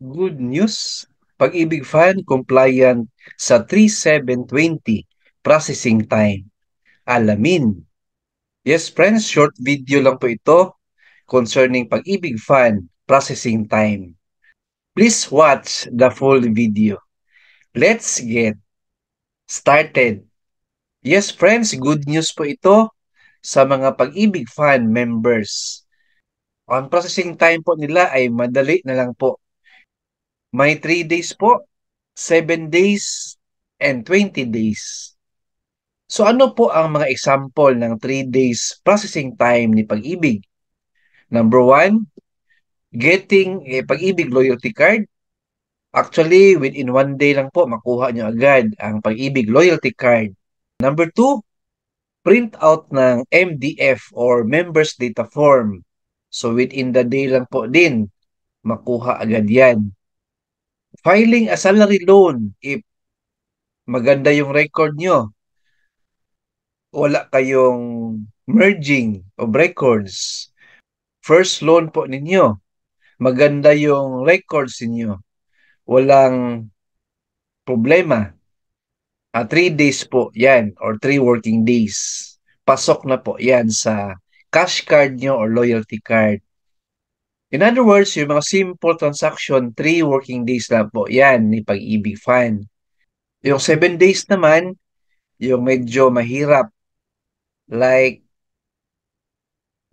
Good news. Pag-ibig fund compliant sa 3720 processing time. Alamin. Yes friends, short video lang po ito concerning pag-ibig fund processing time. Please watch the full video. Let's get started. Yes friends, good news po ito sa mga pag-ibig fan members. Ang processing time po nila ay madali na lang po. May 3 days po, 7 days, and 20 days. So ano po ang mga example ng 3 days processing time ni pag-ibig? Number 1, getting a pag-ibig loyalty card. Actually, within 1 day lang po, makuha nyo agad ang pag-ibig loyalty card. Number 2, print out ng MDF or Members Data Form. So within the day lang po din, makuha agad yan filing a salary loan if maganda yung record nyo, wala kayong merging of records, first loan po ninyo, maganda yung records ninyo, walang problema. Uh, three days po yan or three working days. Pasok na po yan sa cash card nyo or loyalty card. In other words, yung mga simple transaction, 3 working days lang po. Yan, ni pag-ibig fund. Yung 7 days naman, yung medyo mahirap. Like,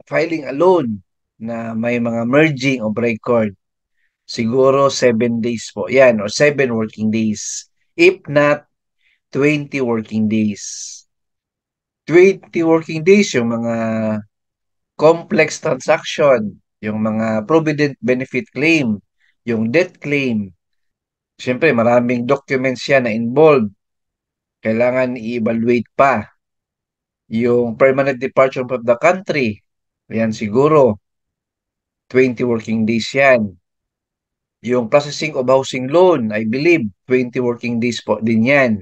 filing a loan na may mga merging of record. Siguro 7 days po. Yan, or 7 working days. If not, 20 working days. 20 working days yung mga complex transaction yung mga provident benefit claim, yung death claim. Siyempre, maraming documents yan na involved. Kailangan i-evaluate pa. Yung permanent departure from the country, Ayan siguro, 20 working days yan. Yung processing of housing loan, I believe, 20 working days po din yan.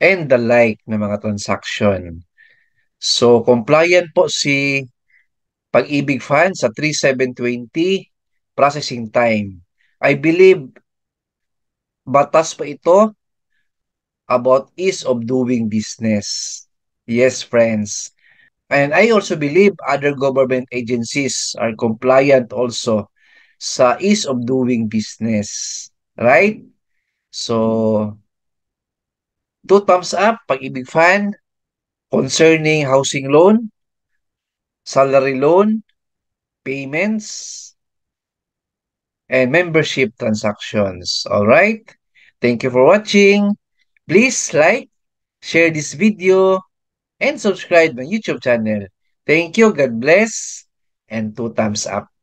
And the like na mga transaction. So, compliant po si pag-ibig fan sa 3720 processing time. I believe batas pa ito about ease of doing business. Yes, friends. And I also believe other government agencies are compliant also sa ease of doing business. Right? So, two thumbs up, pag-ibig fan, concerning housing loan, salary loan, payments, and membership transactions. All right. Thank you for watching. Please like, share this video, and subscribe my YouTube channel. Thank you. God bless. And two thumbs up.